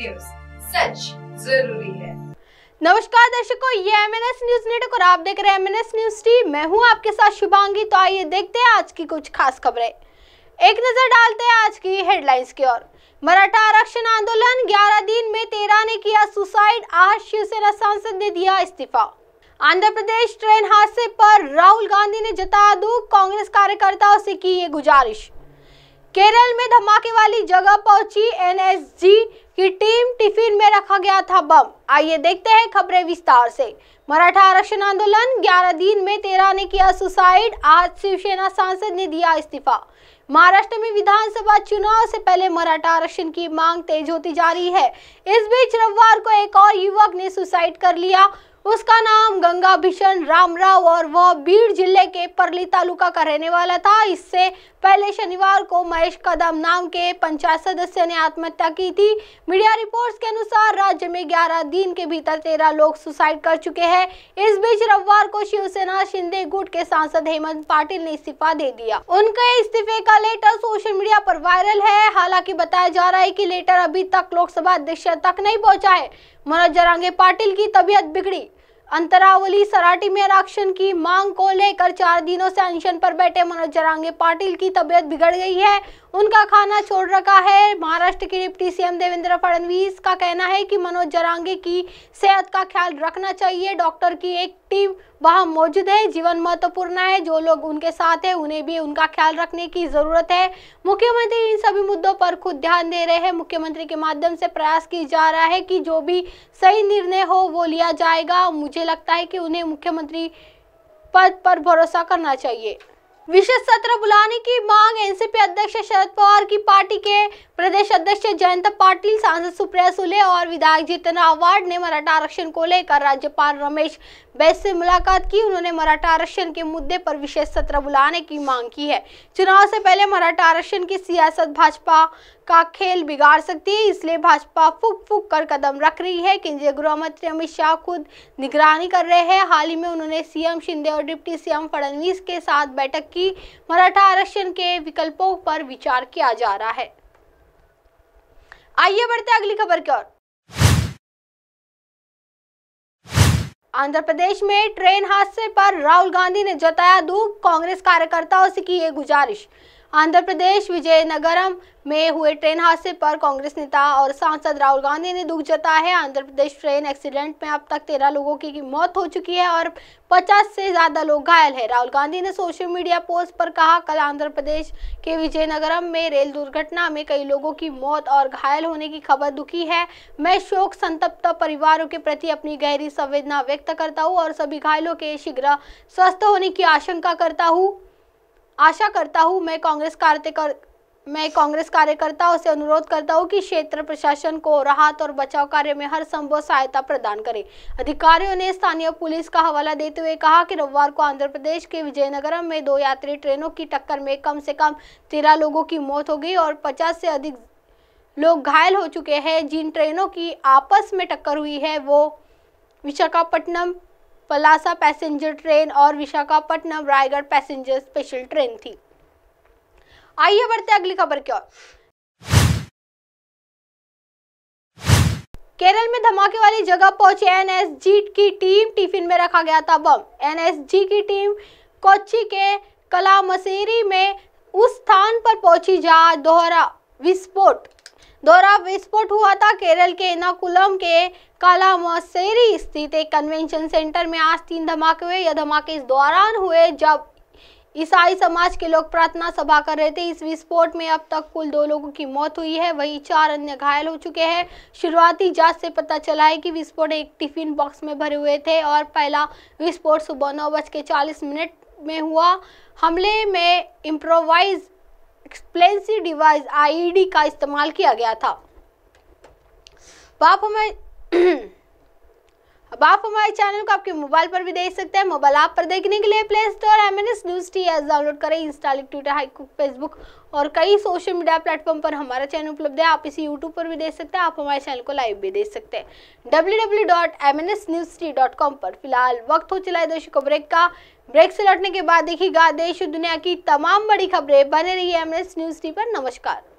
news सच जरूरी है नमस्कार दर्शकों ये M N S news network और आप देख रहे हैं M N S news team मैं हूँ आपके साथ शुभांगी तो आइए देखते हैं आज की कुछ खास खबरें एक नजर डालते हैं आज की हेडलाइंस की ओर मराठा आरक्षण आंदोलन 11 दिन में तेरह ने किया सुसाइड आज शिवसेना सांसद ने दिया इस्तीफा आंध्र प्रदेश ट्रेन हादसे पर राहुल गांधी ने जताया दुख कांग्रेस कार्यकर्ताओं से की ये गुजारिश केरल में धमाके वाली जगह पहुंची एनएसजी की टीम टिफिन में रखा गया था बम आइए देखते हैं खबरें विस्तार से मराठा आरक्षण आंदोलन 11 दिन में तेरह ने किया सुसाइड आज शिवसेना सांसद ने दिया इस्तीफा महाराष्ट्र में विधानसभा चुनाव से पहले मराठा आरक्षण की मांग तेज होती जा रही है इस बीच रविवार को एक और युवक ने सुसाइड कर लिया उसका नाम गंगा भीषण रामराव और वह बीड़ जिले के परली तालुका का रहने वाला था इससे पहले शनिवार को महेश कदम नाम के पंचायत सदस्य ने आत्महत्या की थी मीडिया रिपोर्ट्स के अनुसार राज्य में 11 दिन के भीतर 13 लोग सुसाइड कर चुके हैं इस बीच रविवार को शिवसेना शिंदे गुट के सांसद हेमंत पाटिल ने इस्तीफा दे दिया उनके इस्तीफे का लेटर सोशल मीडिया पर वायरल है हालांकि बताया जा रहा है की लेटर अभी तक लोकसभा अध्यक्ष तक नहीं पहुँचा है मनोज जरांगे पाटिल की तबीयत बिगड़ी अंतरावली सराटी में आरक्षण की मांग को लेकर चार दिनों से अनशन पर बैठे मनोज जरांगे पाटिल की तबीयत बिगड़ गई है उनका खाना छोड़ रखा है महाराष्ट्र के डिप्टी सीएम देवेंद्र फडणवीस का कहना है कि मनोज जरांगे की सेहत का ख्याल रखना चाहिए डॉक्टर की एक टीम वहाँ मौजूद है जीवन महत्वपूर्ण है जो लोग उनके साथ है उन्हें भी उनका ख्याल रखने की ज़रूरत है मुख्यमंत्री इन सभी मुद्दों पर खुद ध्यान दे रहे हैं मुख्यमंत्री के माध्यम से प्रयास की जा रहा है कि जो भी सही निर्णय हो वो लिया जाएगा मुझे लगता है कि उन्हें मुख्यमंत्री पद पर भरोसा करना चाहिए विशेष सत्र बुलाने की मांग एनसीपी अध्यक्ष शरद पवार की पार्टी के प्रदेश अध्यक्ष जयंत पाटिल सांसद सुप्रिया सुले और विधायक जीतन आवाड ने मराठा आरक्षण को लेकर राज्यपाल रमेश बैस से मुलाकात की उन्होंने मराठा आरक्षण के मुद्दे पर विशेष सत्र बुलाने की मांग की है चुनाव से पहले मराठा आरक्षण की सियासत भाजपा का खेल बिगाड़ सकती है इसलिए भाजपा फूक फूक कर कदम रख रही है केंद्रीय गृह मंत्री अमित शाह खुद निगरानी कर रहे हैं हाल ही में उन्होंने सीएम शिंदे और डिप्टी सीएम फडणवीस के साथ बैठक की कि मराठा आरक्षण के विकल्पों पर विचार किया जा रहा है आइए बढ़ते अगली खबर की ओर आंध्र प्रदेश में ट्रेन हादसे पर राहुल गांधी ने जताया दुख कांग्रेस कार्यकर्ताओं से की ये गुजारिश आंध्र प्रदेश विजयनगरम में हुए ट्रेन हादसे पर कांग्रेस नेता और सांसद राहुल गांधी ने दुख जताया है आंध्र प्रदेश ट्रेन एक्सीडेंट में अब तक तेरह लोगों की मौत हो चुकी है और पचास से ज़्यादा लोग घायल हैं राहुल गांधी ने सोशल मीडिया पोस्ट पर कहा कल आंध्र प्रदेश के विजयनगरम में रेल दुर्घटना में कई लोगों की मौत और घायल होने की खबर दुखी है मैं शोक संतप्त परिवारों के प्रति अपनी गहरी संवेदना व्यक्त करता हूँ और सभी घायलों के शीघ्र स्वस्थ होने की आशंका करता हूँ आशा करता हूँ मैं कांग्रेस कार्यकर् मैं कांग्रेस कार्यकर्ताओं से अनुरोध करता हूं कि क्षेत्र प्रशासन को राहत और बचाव कार्य में हर संभव सहायता प्रदान करें अधिकारियों ने स्थानीय पुलिस का हवाला देते हुए कहा कि रविवार को आंध्र प्रदेश के विजयनगरम में दो यात्री ट्रेनों की टक्कर में कम से कम तेरह लोगों की मौत हो गई और पचास से अधिक लोग घायल हो चुके हैं जिन ट्रेनों की आपस में टक्कर हुई है वो विशाखापट्टनम पलासा पैसेंजर ट्रेन और Visakhapatnam Raigarh passenger special train थी आइए बढ़ते अगली खबर की ओर केरल में धमाके वाली जगह पहुंचे एनएसजी की टीम टिफिन में रखा गया था बम एनएसजी की टीम कोची के कलामसेरी में उस स्थान पर पहुंची जहां दोहरा विस्फोट दोहरा विस्फोट हुआ था केरल के इनाकुलम के कालामसेरी स्थित एक कन्वेंशन सेंटर में आज तीन धमाके हुए यह धमाके इस दौरान हुए जब ईसाई समाज के लोग प्रार्थना सभा कर रहे थे इस विस्फोट में अब तक कुल दो लोगों की मौत हुई है वहीं चार अन्य घायल हो चुके हैं शुरुआती जांच से पता चला है कि विस्फोट एक टिफिन बॉक्स में भरे हुए थे और पहला विस्फोट सुबह नौ बज के चालीस मिनट में हुआ हमले में इम्प्रोवाइज एक्सप्लेसिव डिवाइस आईईडी का इस्तेमाल किया गया था पाप में अब आप हमारे चैनल को आपके मोबाइल पर भी देख सकते हैं मोबाइल ऐप पर देखने के लिए Play Store M N S news T S download करें इंस्टाग्राम ट्विटर हाईकुक फेसबुक और कई सोशल मीडिया प्लेटफॉर्म पर हमारा चैनल उपलब्ध है आप इसे यूट्यूब पर भी देख सकते हैं आप हमारे चैनल को लाइव भी देख सकते हैं W W dot M N S news T dot com पर फिलहाल वक्त हो चला है को ब्रेक का ब्रेक से लौटने के बाद देखिएगा देश और दुनिया की तमाम बड़ी खबरें बने रही है एम एस न्यूज टी पर नमस्कार